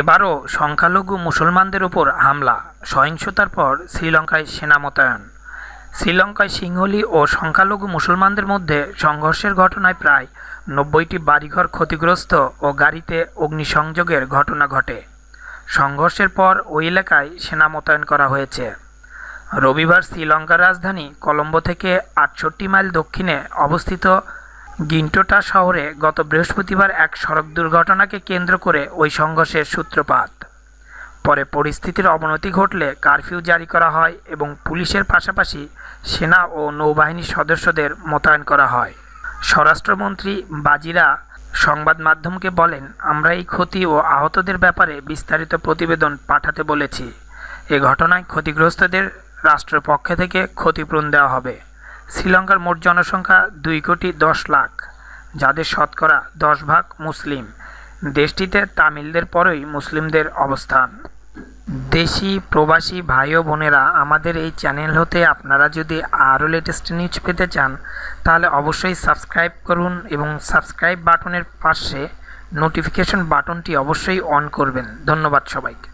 এবারও সংখ্যালঘু মুসলমানদের ওপর হামলা সহিংসতার পর শ্রীলঙ্কায় সেনা মোতায়েন শ্রীলঙ্কায় সিংহলি ও সংখ্যালঘু মুসলমানদের মধ্যে সংঘর্ষের ঘটনায় প্রায় নব্বইটি বাড়িঘর ক্ষতিগ্রস্ত ও গাড়িতে অগ্নিসংযোগের ঘটনা ঘটে সংঘর্ষের পর ওই এলাকায় সেনা মোতায়েন করা হয়েছে রবিবার শ্রীলঙ্কার রাজধানী কলম্বো থেকে আটষট্টি মাইল দক্ষিণে অবস্থিত গিন্টোটা শহরে গত বৃহস্পতিবার এক সড়ক দুর্ঘটনাকে কেন্দ্র করে ওই সংঘর্ষের সূত্রপাত পরে পরিস্থিতির অবনতি ঘটলে কারফিউ জারি করা হয় এবং পুলিশের পাশাপাশি সেনা ও নৌবাহিনীর সদস্যদের মোতায়েন করা হয় স্বরাষ্ট্রমন্ত্রী বাজিরা সংবাদ মাধ্যমকে বলেন আমরা এই ক্ষতি ও আহতদের ব্যাপারে বিস্তারিত প্রতিবেদন পাঠাতে বলেছি এ ঘটনায় ক্ষতিগ্রস্তদের রাষ্ট্রপক্ষ থেকে ক্ষতিপূরণ দেওয়া হবে শ্রীলঙ্কার মোট জনসংখ্যা দুই কোটি দশ লাখ যাদের শতকরা দশ ভাগ মুসলিম দেশটিতে তামিলদের পরেই মুসলিমদের অবস্থান দেশি প্রবাসী ভাই ও বোনেরা আমাদের এই চ্যানেল হতে আপনারা যদি আরও লেটেস্ট নিউজ পেতে চান তাহলে অবশ্যই সাবস্ক্রাইব করুন এবং সাবস্ক্রাইব বাটনের পাশে নোটিফিকেশন বাটনটি অবশ্যই অন করবেন ধন্যবাদ সবাইকে